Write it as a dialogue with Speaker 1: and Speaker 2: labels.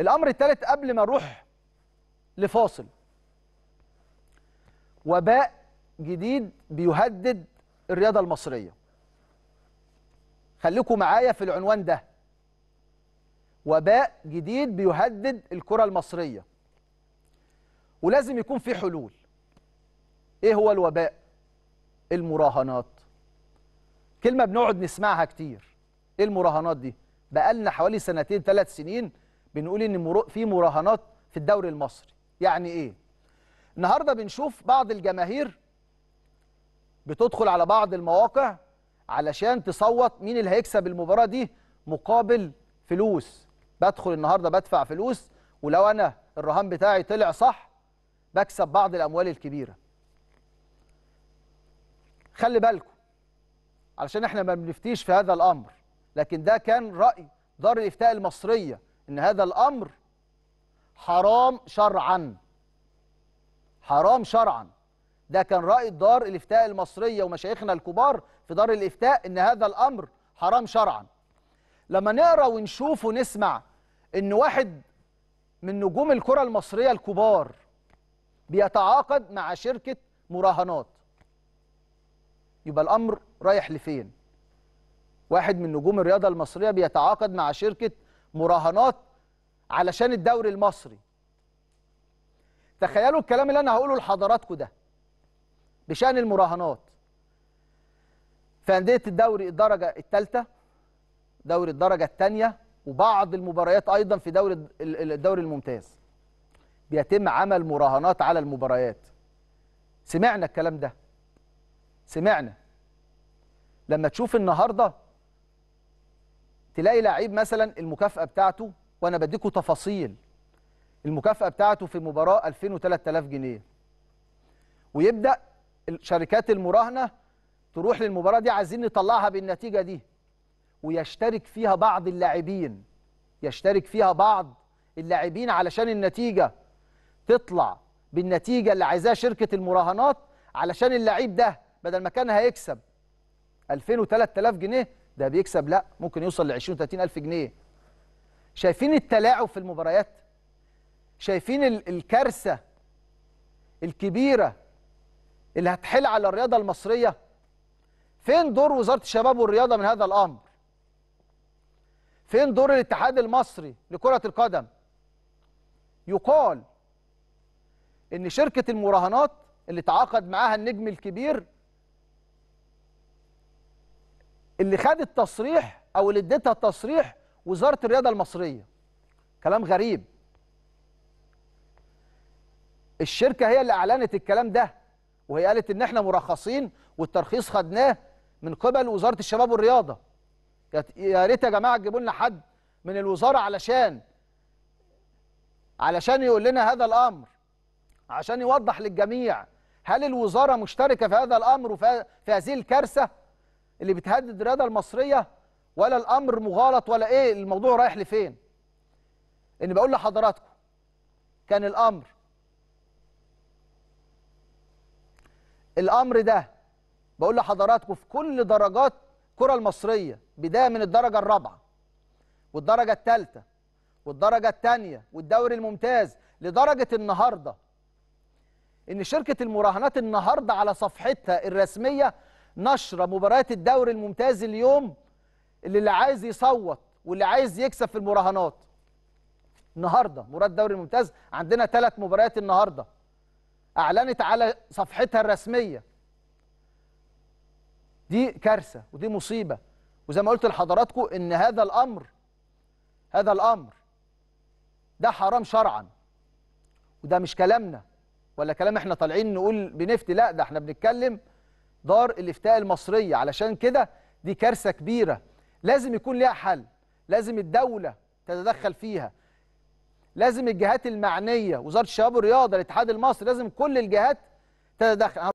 Speaker 1: الامر الثالث قبل ما اروح لفاصل وباء جديد بيهدد الرياضه المصريه خليكم معايا في العنوان ده وباء جديد بيهدد الكره المصريه ولازم يكون في حلول ايه هو الوباء المراهنات كلمه بنقعد نسمعها كتير ايه المراهنات دي بقالنا حوالي سنتين ثلاث سنين بنقول ان في مراهنات في الدوري المصري يعني ايه النهارده بنشوف بعض الجماهير بتدخل على بعض المواقع علشان تصوت مين اللي هيكسب المباراه دي مقابل فلوس بدخل النهارده بدفع فلوس ولو انا الرهان بتاعي طلع صح بكسب بعض الاموال الكبيره خلي بالكم علشان احنا ما بنفتيش في هذا الامر لكن ده كان راي دار الافتاء المصريه ان هذا الامر حرام شرعا حرام شرعا ده كان راي دار الافتاء المصريه ومشايخنا الكبار في دار الافتاء ان هذا الامر حرام شرعا لما نقرا ونشوف ونسمع ان واحد من نجوم الكره المصريه الكبار بيتعاقد مع شركه مراهنات يبقى الامر رايح لفين واحد من نجوم الرياضه المصريه بيتعاقد مع شركه مراهنات علشان الدوري المصري تخيلوا الكلام اللي انا هقوله لحضراتكم ده بشان المراهنات في انديه الدوري الدرجه الثالثه دوري الدرجه الثانيه وبعض المباريات ايضا في دوري الدوري الممتاز بيتم عمل مراهنات على المباريات سمعنا الكلام ده سمعنا لما تشوف النهارده تلاقي لعيب مثلا المكافأة بتاعته وأنا بديكوا تفاصيل المكافأة بتاعته في مباراة 2000 و3000 جنيه ويبدأ شركات المراهنة تروح للمباراة دي عايزين نطلعها بالنتيجة دي ويشترك فيها بعض اللاعبين يشترك فيها بعض اللاعبين علشان النتيجة تطلع بالنتيجة اللي عايزاها شركة المراهنات علشان اللعيب ده بدل ما كان هيكسب 2000 و3000 جنيه ده بيكسب لا ممكن يوصل ل 20 30 الف جنيه شايفين التلاعب في المباريات شايفين الكارثه الكبيره اللي هتحل على الرياضه المصريه فين دور وزاره الشباب والرياضه من هذا الامر فين دور الاتحاد المصري لكره القدم يقال ان شركه المراهنات اللي تعاقد معاها النجم الكبير اللي خد التصريح او اللي اديتها التصريح وزاره الرياضه المصريه كلام غريب الشركه هي اللي اعلنت الكلام ده وهي قالت ان احنا مرخصين والترخيص خدناه من قبل وزاره الشباب والرياضه يا ريت يا جماعه تجيبوا لنا حد من الوزاره علشان علشان يقول لنا هذا الامر عشان يوضح للجميع هل الوزاره مشتركه في هذا الامر وفي هذه الكارثه اللي بتهدد الرياضه المصريه ولا الامر مغالط ولا ايه الموضوع رايح لفين ان بقول لحضراتكم كان الامر الامر ده بقول لحضراتكم في كل درجات الكره المصريه بدايه من الدرجه الرابعه والدرجه الثالثه والدرجه الثانيه والدوري الممتاز لدرجه النهارده ان شركه المراهنات النهارده على صفحتها الرسميه نشرة مباريات الدوري الممتاز اليوم اللي, اللي عايز يصوت واللي عايز يكسب في المراهنات النهارده مباراه الدوري الممتاز عندنا ثلاث مباريات النهارده اعلنت على صفحتها الرسميه دي كارثه ودي مصيبه وزي ما قلت لحضراتكم ان هذا الامر هذا الامر ده حرام شرعا وده مش كلامنا ولا كلام احنا طالعين نقول بنفتي لا ده احنا بنتكلم دار الافتاء المصريه علشان كده دي كارثه كبيره لازم يكون ليها حل لازم الدوله تتدخل فيها لازم الجهات المعنيه وزاره الشباب والرياضه الاتحاد المصري لازم كل الجهات تتدخل